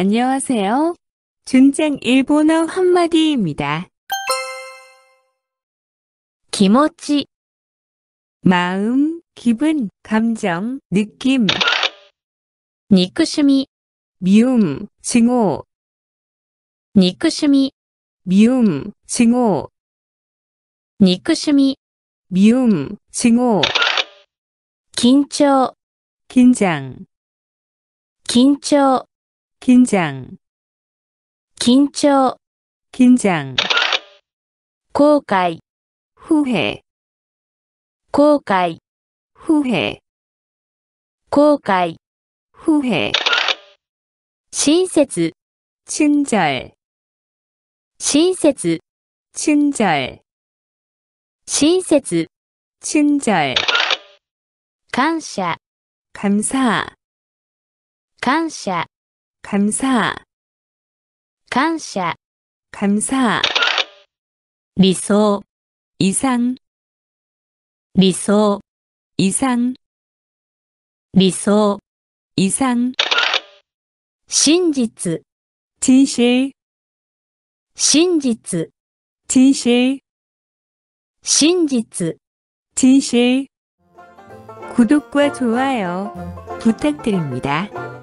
안녕하세요. 준장 일본어 한마디입니다. 기모치 마음, 기분, 감정, 느낌 니쿠시미 미움, 증오 니쿠시미 미움, 증오 니쿠시미 미움, 증오 긴장 긴장 긴장 緊張緊張、後悔、不平後悔、후회後悔、후회親切、親切、親切、感謝、感謝、 감사 감사 감사 리소 이상 리소 이상 리소 이상 신지 진실 신지 진실 신지 진실 구독과 좋아요 부탁드립니다.